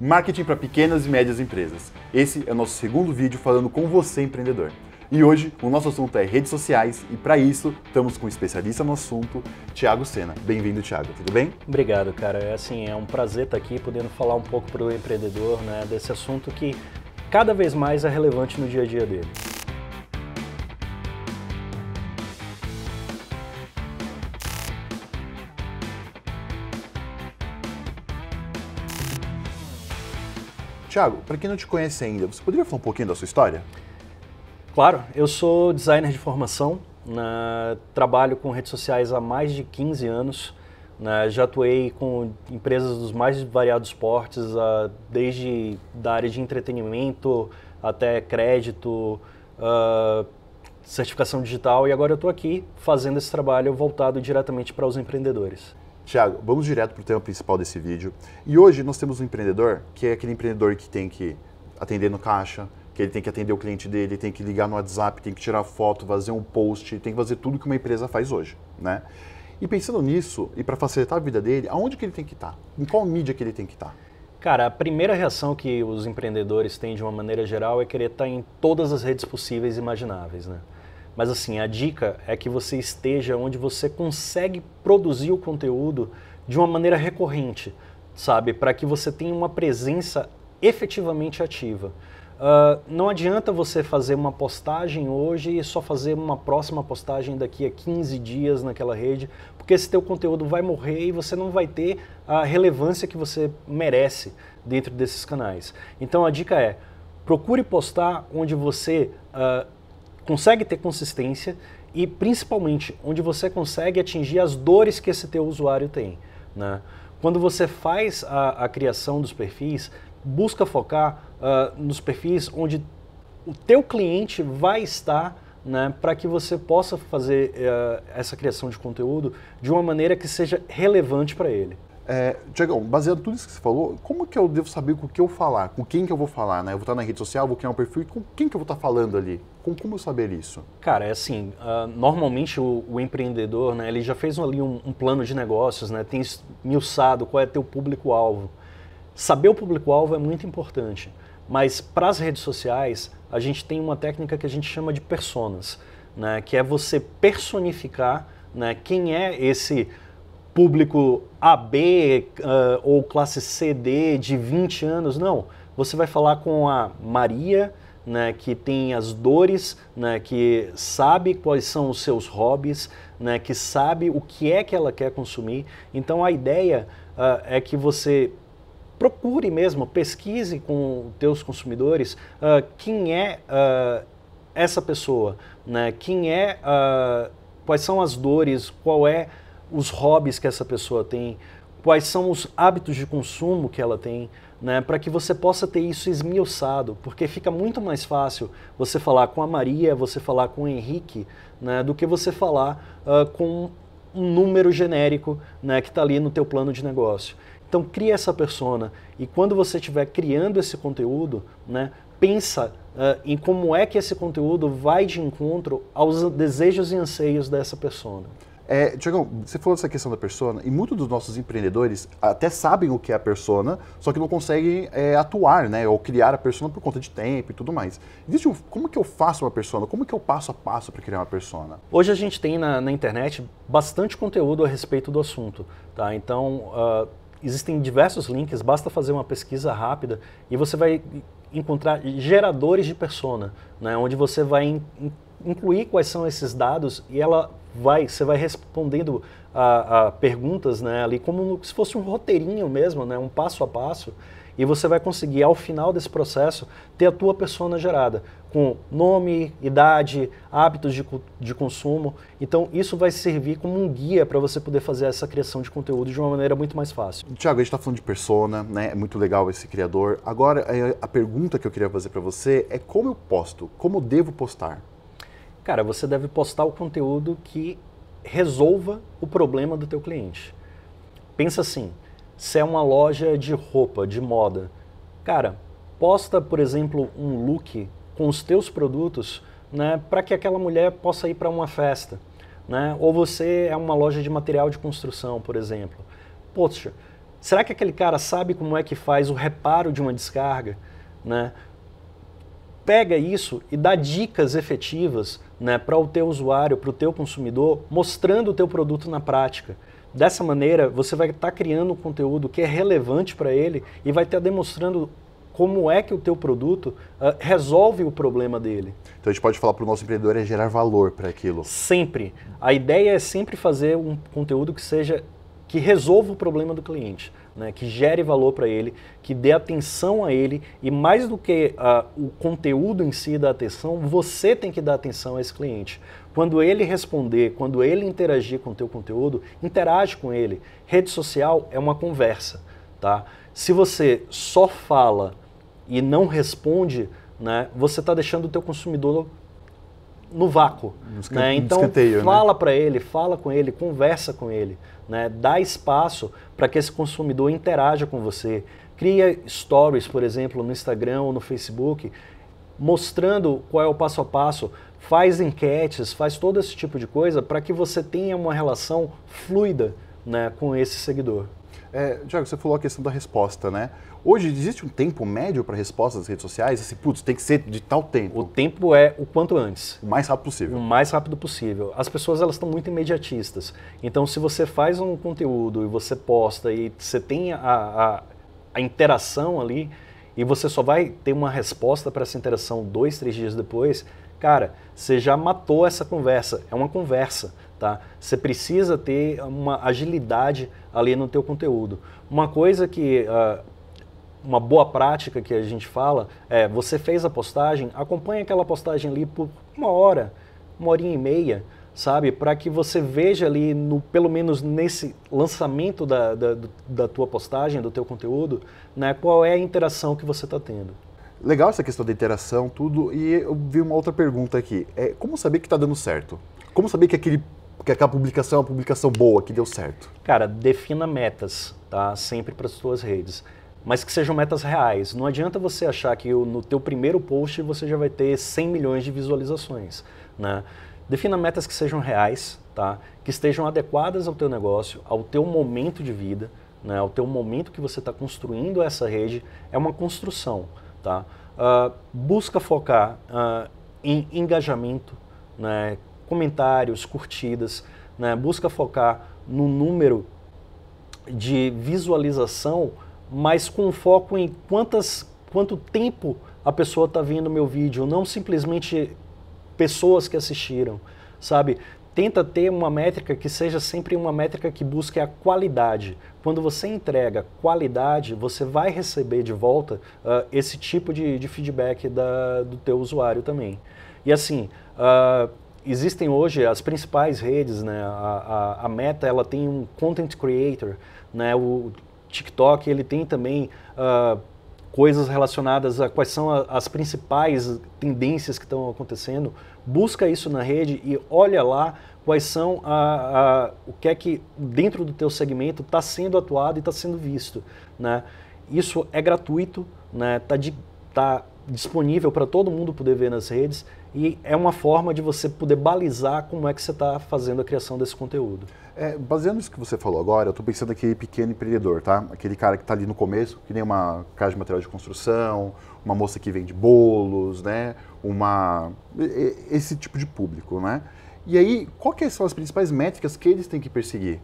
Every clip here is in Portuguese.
Marketing para pequenas e médias empresas. Esse é o nosso segundo vídeo falando com você, empreendedor. E hoje o nosso assunto é redes sociais e para isso estamos com um especialista no assunto, Thiago Sena. Bem-vindo, Thiago. Tudo bem? Obrigado, cara. É assim, é um prazer estar aqui podendo falar um pouco para o empreendedor, né, desse assunto que cada vez mais é relevante no dia a dia dele. Tiago, para quem não te conhece ainda, você poderia falar um pouquinho da sua história? Claro, eu sou designer de formação, trabalho com redes sociais há mais de 15 anos, já atuei com empresas dos mais variados portes, desde da área de entretenimento até crédito, certificação digital, e agora eu estou aqui fazendo esse trabalho voltado diretamente para os empreendedores. Tiago, vamos direto para o tema principal desse vídeo. E hoje nós temos um empreendedor que é aquele empreendedor que tem que atender no caixa, que ele tem que atender o cliente dele, tem que ligar no WhatsApp, tem que tirar foto, fazer um post, tem que fazer tudo que uma empresa faz hoje, né? E pensando nisso, e para facilitar a vida dele, aonde que ele tem que estar? Tá? Em qual mídia que ele tem que estar? Tá? Cara, a primeira reação que os empreendedores têm de uma maneira geral é querer estar tá em todas as redes possíveis e imagináveis, né? Mas assim, a dica é que você esteja onde você consegue produzir o conteúdo de uma maneira recorrente, sabe? Para que você tenha uma presença efetivamente ativa. Uh, não adianta você fazer uma postagem hoje e só fazer uma próxima postagem daqui a 15 dias naquela rede, porque esse teu conteúdo vai morrer e você não vai ter a relevância que você merece dentro desses canais. Então a dica é, procure postar onde você uh, consegue ter consistência e principalmente onde você consegue atingir as dores que esse teu usuário tem. Né? Quando você faz a, a, criação dos perfis, busca focar uh, nos perfis onde o teu cliente vai estar né, para que você possa fazer uh, essa criação de conteúdo de uma maneira que seja relevante para ele. É, Tiagão, baseado em tudo isso que você falou, como que eu devo saber com o que eu falar? Com quem que eu vou falar, né? Eu vou estar na rede social, vou criar um perfil, com quem que eu vou estar falando ali? Com como eu saber isso? Cara, é assim, uh, normalmente o, o, empreendedor, né, ele já fez ali um, um plano de negócios, né? Tem esmiuçado qual é teu público-alvo. Saber o público-alvo é muito importante, mas para as redes sociais, a gente tem uma técnica que a gente chama de personas, né? Que é você personificar né, quem é esse público AB uh, ah, ou classe CD de 20 anos, não. Você vai falar com a Maria, né, que tem as dores, né, que sabe quais são os seus hobbies, né, que sabe o que é que ela quer consumir. Então a ideia uh, é que você procure mesmo, pesquise com teus consumidores uh, quem é uh, essa pessoa, né? quem é, quais são as dores, qual é os hobbies que essa pessoa tem, quais são os hábitos de consumo que ela tem, né, para que você possa ter isso esmiuçado, porque fica muito mais fácil você falar com a Maria, você falar com o Henrique, né, do que você falar uh, com um número genérico né, que está ali no teu plano de negócio. Então cria essa persona e quando você estiver criando esse conteúdo, né, pensa uh, em como é que esse conteúdo vai de encontro aos desejos e anseios dessa persona. É, Tiagão, você falou dessa questão da persona, e muitos dos nossos empreendedores até sabem o que é a persona, só que não conseguem é, atuar, né? Ou criar a persona por conta de tempo e tudo mais. Existe um, como que eu faço uma persona? Como que eu passo a passo para criar uma persona? Hoje a gente tem na, na, internet bastante conteúdo a respeito do assunto, tá? Então, uh, existem diversos links, basta fazer uma pesquisa rápida e você vai encontrar geradores de persona, né? Onde você vai in, incluir quais são esses dados e ela vai, você vai respondendo a, a perguntas, né, ali como se fosse um roteirinho mesmo, né, um passo a passo, e você vai conseguir ao final desse processo ter a tua persona gerada com nome, idade, hábitos de, de consumo. Então isso vai servir como um guia para você poder fazer essa criação de conteúdo de uma maneira muito mais fácil. Tiago, a gente está falando de persona, né? É muito legal esse criador. Agora é, a pergunta que eu queria fazer para você é como eu posto, como eu devo postar? Cara, você deve postar o conteúdo que resolva o problema do teu cliente. Pensa assim, se é uma loja de roupa, de moda, cara, posta, por exemplo, um look com os teus produtos, né, para que aquela mulher possa ir para uma festa, né? Ou você é uma loja de material de construção, por exemplo. Poxa, será que aquele cara sabe como é que faz o reparo de uma descarga, né? pega isso e dá dicas efetivas né, para o teu usuário, para o teu consumidor, mostrando o teu produto na prática. Dessa maneira, você vai estar tá criando um conteúdo que é relevante para ele e vai estar tá demonstrando como é que o teu produto uh, resolve o problema dele. Então a gente pode falar para o nosso empreendedor é gerar valor para aquilo. Sempre. A ideia é sempre fazer um conteúdo que seja que resolva o problema do cliente, né, que gere valor para ele, que dê atenção a ele e mais do que uh, o conteúdo em si da atenção, você tem que dar atenção a esse cliente. Quando ele responder, quando ele interagir com o teu conteúdo, interage com ele. Rede social é uma conversa, tá? Se você só fala e não responde, né, você está deixando o teu consumidor no vácuo. Né? Então né? fala né? para ele, fala com ele, conversa com ele, né? dá espaço para que esse consumidor interaja com você. Cria stories, por exemplo, no Instagram ou no Facebook, mostrando qual é o passo a passo, faz enquetes, faz todo esse tipo de coisa para que você tenha uma relação fluida né, com esse seguidor. É, Tiago, você falou a questão da resposta, né? Hoje existe um tempo médio para resposta das redes sociais? Assim, putz, tem que ser de tal tempo. O tempo é o quanto antes. O mais rápido possível. O mais rápido possível. As pessoas elas estão muito imediatistas. Então, se você faz um conteúdo e você posta e você tem a, a, a interação ali e você só vai ter uma resposta para essa interação dois, três dias depois, cara, você já matou essa conversa. É uma conversa tá? Você precisa ter uma agilidade ali no teu conteúdo. Uma coisa que uh, uma boa prática que a gente fala é você fez a postagem, acompanha aquela postagem ali por uma hora, uma horinha e meia, sabe? Para que você veja ali, no, pelo menos nesse lançamento da, da, da tua postagem, do teu conteúdo, né, qual é a interação que você está tendo. Legal essa questão da interação, tudo. E eu vi uma outra pergunta aqui. É, como saber que está dando certo? Como saber que aquele porque aquela publicação é uma publicação boa, que deu certo. Cara, defina metas, tá? Sempre para as suas redes. Mas que sejam metas reais. Não adianta você achar que no teu primeiro post você já vai ter 100 milhões de visualizações, né? Defina metas que sejam reais, tá? Que estejam adequadas ao teu negócio, ao teu momento de vida, né? Ao teu momento que você está construindo essa rede é uma construção, tá? Uh, busca focar uh, em engajamento, né? comentários, curtidas, né? busca focar no número de visualização, mas com foco em quantas, quanto tempo a pessoa está vendo meu vídeo, não simplesmente pessoas que assistiram, sabe? Tenta ter uma métrica que seja sempre uma métrica que busque a qualidade. Quando você entrega qualidade, você vai receber de volta uh, esse tipo de, de feedback da, do teu usuário também. E assim, uh, existem hoje as principais redes, né? A, a, a, Meta ela tem um content creator, né? O TikTok ele tem também uh, coisas relacionadas a quais são a, as principais tendências que estão acontecendo. Busca isso na rede e olha lá quais são a, o que é que dentro do teu segmento está sendo atuado e está sendo visto, né? Isso é gratuito, né? Tá de, tá disponível para todo mundo poder ver nas redes e é uma forma de você poder balizar como é que você está fazendo a criação desse conteúdo. É, baseando nisso que você falou agora, eu estou pensando aquele pequeno empreendedor, tá? Aquele cara que está ali no começo, que nem uma casa de material de construção, uma moça que vende bolos, né? Uma... Esse tipo de público, né? E aí, quais são as principais métricas que eles têm que perseguir?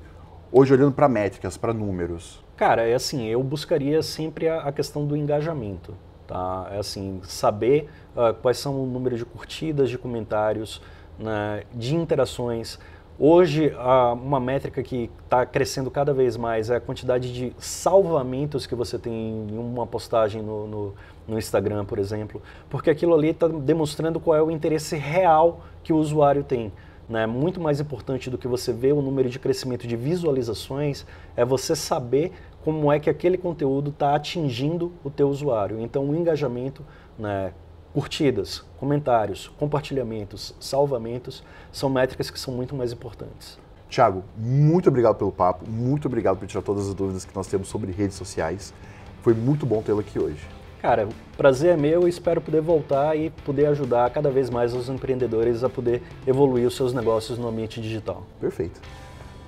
Hoje, olhando para métricas, para números. Cara, é assim, eu buscaria sempre a questão do engajamento. Tá? É assim, saber uh, quais são o número de curtidas, de comentários, né, de interações. Hoje, uh, uma métrica que está crescendo cada vez mais é a quantidade de salvamentos que você tem em uma postagem no, no, no Instagram, por exemplo, porque aquilo ali está demonstrando qual é o interesse real que o usuário tem. Né? Muito mais importante do que você ver o número de crescimento de visualizações é você saber como é que aquele conteúdo está atingindo o teu usuário. Então, o engajamento, né, curtidas, comentários, compartilhamentos, salvamentos, são métricas que são muito mais importantes. Tiago, muito obrigado pelo papo, muito obrigado por tirar todas as dúvidas que nós temos sobre redes sociais. Foi muito bom tê-lo aqui hoje. Cara, o prazer é meu e espero poder voltar e poder ajudar cada vez mais os empreendedores a poder evoluir os seus negócios no ambiente digital. Perfeito.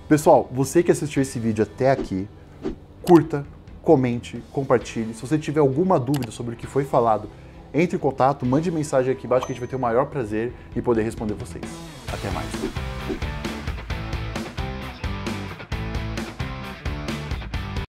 Pessoal, você que assistiu esse vídeo até aqui, curta, comente, compartilhe. Se você tiver alguma dúvida sobre o que foi falado, entre em contato, mande mensagem aqui embaixo que a gente vai ter o maior prazer em poder responder vocês. Até mais.